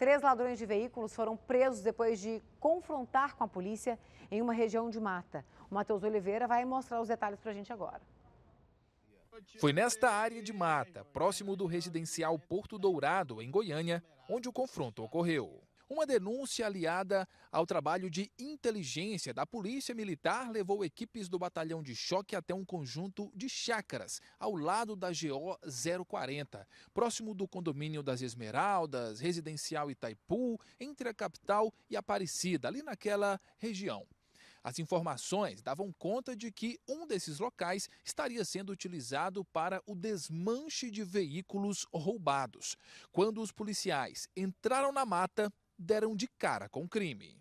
Três ladrões de veículos foram presos depois de confrontar com a polícia em uma região de mata. O Matheus Oliveira vai mostrar os detalhes para a gente agora. Foi nesta área de mata, próximo do residencial Porto Dourado, em Goiânia, onde o confronto ocorreu. Uma denúncia aliada ao trabalho de inteligência da Polícia Militar levou equipes do Batalhão de Choque até um conjunto de chácaras ao lado da GO 040, próximo do condomínio das Esmeraldas, residencial Itaipu, entre a capital e Aparecida, ali naquela região. As informações davam conta de que um desses locais estaria sendo utilizado para o desmanche de veículos roubados. Quando os policiais entraram na mata, deram de cara com o crime.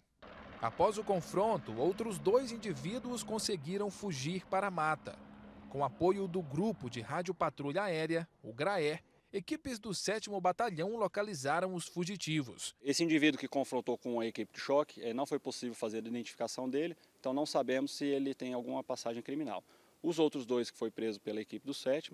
Após o confronto, outros dois indivíduos conseguiram fugir para a mata. Com apoio do grupo de rádio patrulha aérea, o GRAER, equipes do 7 Batalhão localizaram os fugitivos. Esse indivíduo que confrontou com a equipe de choque, eh, não foi possível fazer a identificação dele, então não sabemos se ele tem alguma passagem criminal. Os outros dois que foi preso pela equipe do 7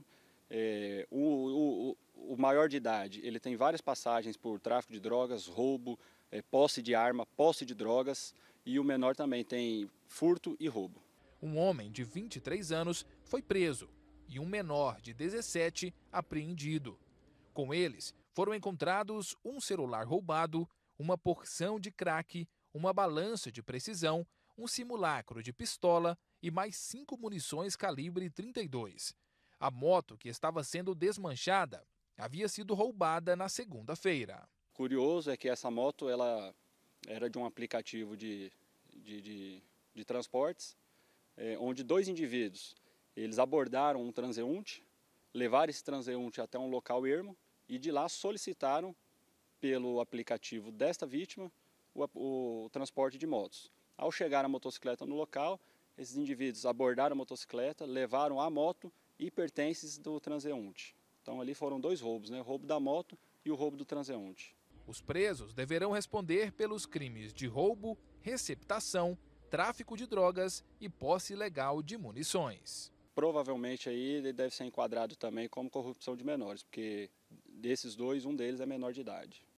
é, eh, o, o, o maior de idade, ele tem várias passagens por tráfico de drogas, roubo, é, posse de arma, posse de drogas e o menor também tem furto e roubo. Um homem de 23 anos foi preso e um menor de 17 apreendido. Com eles foram encontrados um celular roubado, uma porção de crack, uma balança de precisão, um simulacro de pistola e mais cinco munições calibre 32. A moto que estava sendo desmanchada havia sido roubada na segunda-feira. Curioso é que essa moto ela era de um aplicativo de, de, de, de transportes, é, onde dois indivíduos eles abordaram um transeunte, levaram esse transeunte até um local ermo e de lá solicitaram pelo aplicativo desta vítima o, o transporte de motos. Ao chegar a motocicleta no local, esses indivíduos abordaram a motocicleta, levaram a moto e pertences do transeunte. Então ali foram dois roubos, né? o roubo da moto e o roubo do transeunte. Os presos deverão responder pelos crimes de roubo, receptação, tráfico de drogas e posse ilegal de munições. Provavelmente aí ele deve ser enquadrado também como corrupção de menores, porque desses dois, um deles é menor de idade.